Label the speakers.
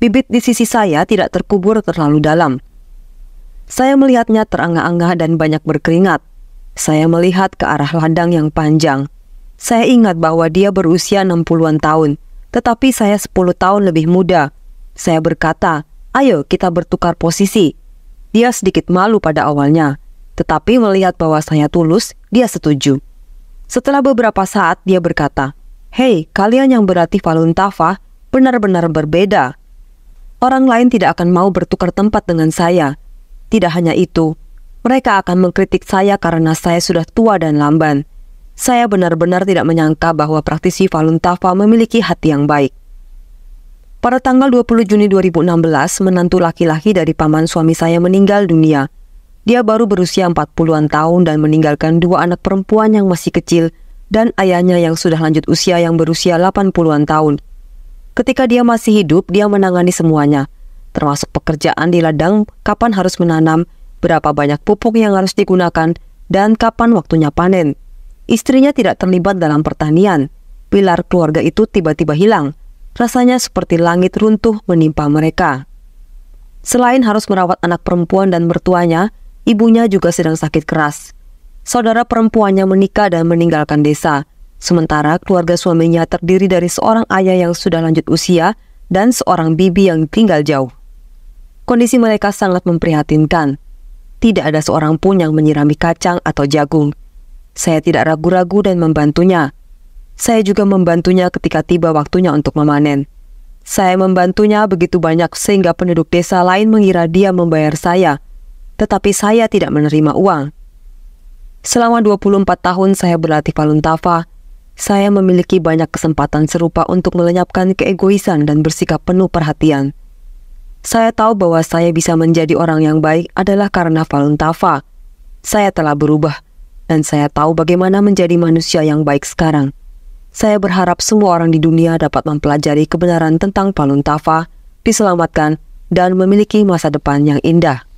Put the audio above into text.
Speaker 1: Bibit di sisi saya tidak terkubur terlalu dalam. Saya melihatnya terangah-angah dan banyak berkeringat. Saya melihat ke arah ladang yang panjang. Saya ingat bahwa dia berusia 60-an tahun, tetapi saya 10 tahun lebih muda. Saya berkata, ayo kita bertukar posisi. Dia sedikit malu pada awalnya, tetapi melihat bahwa saya tulus, dia setuju. Setelah beberapa saat, dia berkata, Hei, kalian yang berarti Falun benar-benar berbeda orang lain tidak akan mau bertukar tempat dengan saya. Tidak hanya itu, mereka akan mengkritik saya karena saya sudah tua dan lamban. Saya benar-benar tidak menyangka bahwa praktisi Falun Tafa memiliki hati yang baik. Pada tanggal 20 Juni 2016, menantu laki-laki dari paman suami saya meninggal dunia. Dia baru berusia 40-an tahun dan meninggalkan dua anak perempuan yang masih kecil dan ayahnya yang sudah lanjut usia yang berusia 80-an tahun. Ketika dia masih hidup, dia menangani semuanya, termasuk pekerjaan di ladang, kapan harus menanam, berapa banyak pupuk yang harus digunakan, dan kapan waktunya panen. Istrinya tidak terlibat dalam pertanian. Pilar keluarga itu tiba-tiba hilang. Rasanya seperti langit runtuh menimpa mereka. Selain harus merawat anak perempuan dan mertuanya, ibunya juga sedang sakit keras. Saudara perempuannya menikah dan meninggalkan desa Sementara keluarga suaminya terdiri dari seorang ayah yang sudah lanjut usia dan seorang bibi yang tinggal jauh. Kondisi mereka sangat memprihatinkan. Tidak ada seorang pun yang menyirami kacang atau jagung. Saya tidak ragu-ragu dan membantunya. Saya juga membantunya ketika tiba waktunya untuk memanen. Saya membantunya begitu banyak sehingga penduduk desa lain mengira dia membayar saya, tetapi saya tidak menerima uang. Selama 24 tahun saya berlatih Falun Tafa, saya memiliki banyak kesempatan serupa untuk melenyapkan keegoisan dan bersikap penuh perhatian. Saya tahu bahwa saya bisa menjadi orang yang baik adalah karena Valentava. Saya telah berubah, dan saya tahu bagaimana menjadi manusia yang baik sekarang. Saya berharap semua orang di dunia dapat mempelajari kebenaran tentang Tafa, diselamatkan, dan memiliki masa depan yang indah.